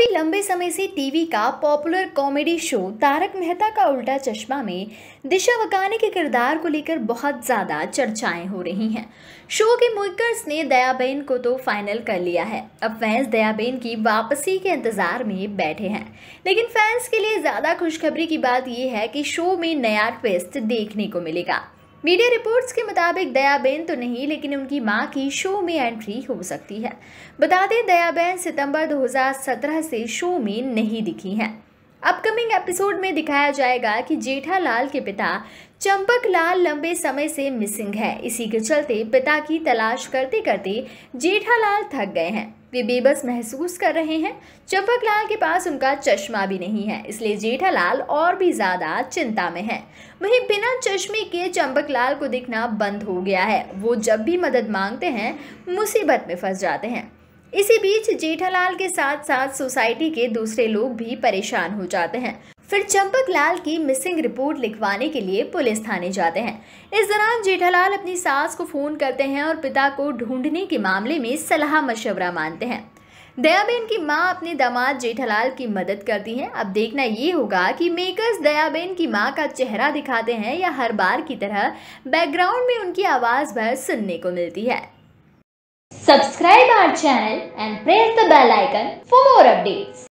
काफ़ी लंबे समय से टीवी का popular comedy show Taarak Mehta Ka Ooltah चश्मा में दिशा वकाने के किरदार को लेकर बहुत ज़्यादा चर्चाएं हो रही हैं शो के मुकर्स ने दयाबेन को तो फाइनल कर लिया है अब फैंस दयाबेन की वापसी के इंतज़ार में बैठे हैं लेकिन फैंस के लिए ज़्यादा खुशखबरी की बात यह है कि शो में नया ट्विस्ट देखने को मिलेगा मीडिया रिपोर्ट्स के मुताबिक दयाबेन तो नहीं लेकिन उनकी मां की शो में एंट्री हो सकती है बता दें दयाबेन सितंबर 2017 से शो में नहीं दिखी हैं अपकमिंग एपिसोड में दिखाया जाएगा कि जेठालाल के पिता चंपक लाल लंबे समय से मिसिंग है इसी के चलते पिता की तलाश करते करते जेठालाल थक गए हैं वे बेबस महसूस कर रहे हैं चंपक लाल के पास उनका चश्मा भी नहीं है इसलिए जेठालाल और भी ज़्यादा चिंता में है वहीं बिना चश्मे के चंपक लाल को दिखना बंद हो गया है वो जब भी मदद मांगते हैं मुसीबत में फंस जाते हैं इसी बीच जेठालाल के साथ साथ सोसाइटी के दूसरे लोग भी परेशान हो जाते हैं फिर चंपक लाल की मिसिंग रिपोर्ट लिखवाने के लिए पुलिस थाने जाते हैं इस दौरान जेठालाल अपनी सास को फ़ोन करते हैं और पिता को ढूंढने के मामले में सलाह मशवरा मानते हैं दयाबेन की मां अपने दामाद जेठालाल की मदद करती हैं अब देखना ये होगा कि मेकर्स दयाबेन की मां का चेहरा दिखाते हैं या हर बार की तरह बैकग्राउंड में उनकी आवाज़ भर सुनने को मिलती है subscribe our channel and press the bell icon for more updates